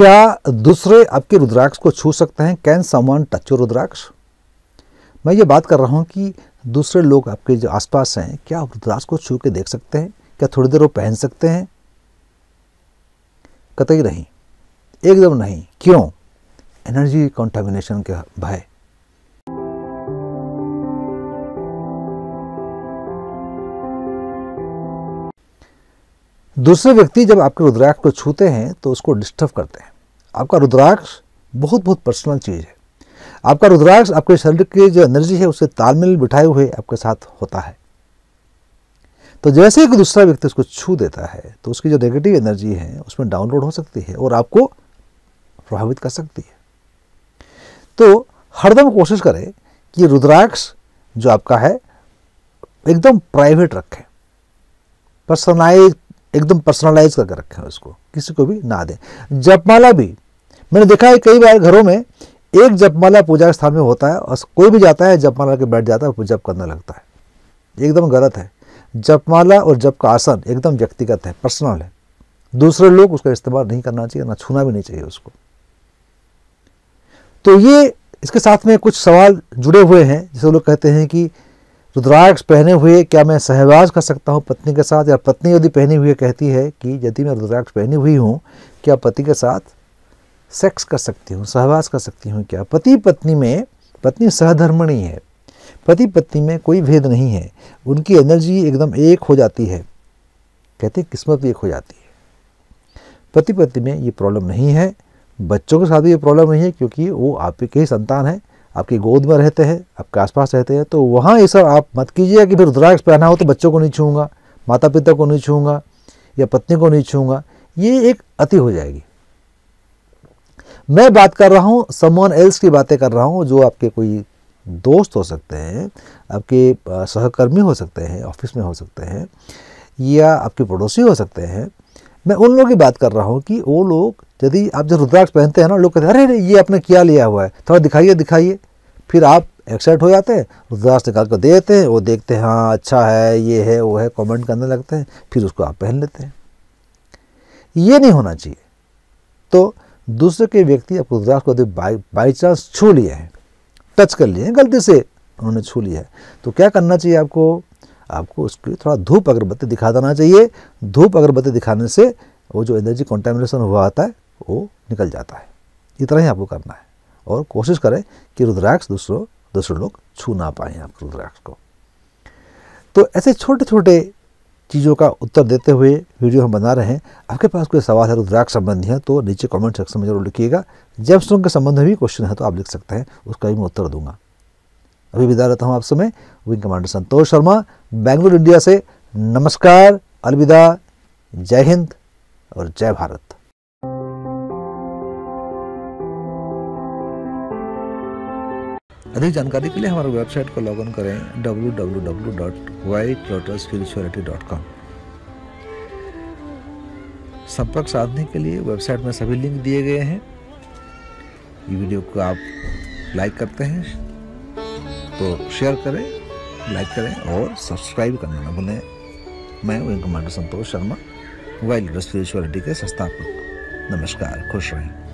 क्या दूसरे आपके रुद्राक्ष को छू सकते हैं can someone touch your rudraksha मैं ये बात कर रहा हूँ कि दूसरे लोग आपके जो आसपास हैं क्या आप रुद्राक्ष को छू के देख सकते हैं क्या थोड़ी देर वो पहन सकते हैं कतई नहीं एकदम नहीं क्यों एनर्जी कॉन्टामिनेशन के भय दूसरे व्यक्ति जब आपके रुद्राक्ष को छूते हैं तो उसको डिस्टर्ब करते हैं आपका रुद्राक्ष बहुत बहुत पर्सनल चीज़ है आपका रुद्राक्ष आपके शरीर की जो एनर्जी है उससे तालमेल बिठाए हुए आपके साथ होता है तो जैसे कि दूसरा व्यक्ति उसको छू देता है तो उसकी जो नेगेटिव एनर्जी है उसमें डाउनलोड हो सकती है और आपको प्रभावित कर सकती है तो हरदम कोशिश करें कि रुद्राक्ष जो आपका है एकदम प्राइवेट रखें पर्सनलाइज एकदम पर्सनलाइज करके रखें उसको किसी को भी ना दें जपमाला भी मैंने देखा है कई बार घरों में एक जपमाला पूजा स्थान में होता है और कोई भी जाता है जपमाला के बैठ जाता है जप करने लगता है एकदम गलत है जपमाला और जप का आसन एकदम व्यक्तिगत है पर्सनल है दूसरे लोग उसका इस्तेमाल नहीं करना चाहिए ना छूना भी नहीं चाहिए उसको तो ये इसके साथ में कुछ सवाल जुड़े हुए हैं जैसे लोग कहते हैं कि रुद्राक्ष पहने हुए क्या मैं सहवास कर सकता हूँ पत्नी के साथ या पत्नी यदि पहनी हुई कहती है कि यदि मैं रुद्राक्ष पहनी हुई हूँ क्या पति के साथ सेक्स कर सकती हूँ सहवास कर सकती हूँ क्या पति पत्नी में पत्नी सहधर्मणी है पति पत्नी में कोई भेद नहीं है उनकी एनर्जी एकदम एक हो जाती है कहते हैं किस्मत भी एक हो जाती है पति पत्नी में ये प्रॉब्लम नहीं है बच्चों के साथ भी ये प्रॉब्लम नहीं है क्योंकि वो आपके ही संतान है आपकी गोद में रहते हैं आपके आसपास रहते हैं तो वहाँ ये सब आप मत कीजिए कि फिर रुद्राक्ष पहना हो तो बच्चों को नहीं छूँगा माता पिता को नहीं छूँगा या पत्नी को नहीं छूँगा ये एक अति हो जाएगी मैं बात कर रहा हूँ समवन एल्स की बातें कर रहा हूँ जो आपके कोई दोस्त हो सकते हैं आपके सहकर्मी हो सकते हैं ऑफिस में हो सकते हैं या आपके पड़ोसी हो सकते हैं मैं उन लोगों की बात कर रहा हूँ कि वो लोग यदि आप जब रुद्राक्ष पहनते हैं ना लोग कहते हैं अरे अरे ये आपने क्या लिया हुआ है थोड़ा दिखाइए दिखाइए फिर आप एक्साइट हो जाते हैं रुद्राक्ष निकाल कर दे देते हैं वो देखते हैं हाँ अच्छा है ये है वो है कमेंट करने लगते हैं फिर उसको आप पहन लेते हैं ये नहीं होना चाहिए तो दूसरे के व्यक्ति आपको रुद्राक्ष को बाई बाई चांस छू लिए हैं टच कर लिए हैं गलती से उन्होंने छू लिया है तो क्या करना चाहिए आपको आपको उसके थोड़ा धूप अगरबत्ती दिखा देना चाहिए धूप अगरबत्ती दिखाने से वो जो एनर्जी कॉन्टेमिनेशन हुआ आता है वो निकल जाता है इतना ही आपको करना है और कोशिश करें कि रुद्राक्ष दूसरों दूसरे लोग छू ना पाए आपके रुद्राक्ष को तो ऐसे छोटे छोटे चीज़ों का उत्तर देते हुए वीडियो हम बना रहे हैं आपके पास कोई सवाल है रुद्राक्ष संबंधी है तो नीचे कमेंट सेक्शन में जरूर लिखिएगा जब सुन के संबंध में भी क्वेश्चन है तो आप लिख सकते हैं उसका भी मैं उत्तर दूंगा अभी विदा रहता हूँ आप समय wing commander Santosh Sharma Bengaluru India से नमस्कार अलविदा जय हिंद और जय भारत अधिक जानकारी के लिए हमारे वेबसाइट को लॉग इन करें W W W dot white lotus spirituality dot com संपर्क साधने के लिए वेबसाइट में सभी लिंक दिए गए हैं ये वीडियो को आप लाइक करते हैं तो शेयर करें लाइक करें और सब्सक्राइब करना ना भूलें मैं wing commander Santosh Sharma wild spirituality के संस्थापक नमस्कार खुश रहें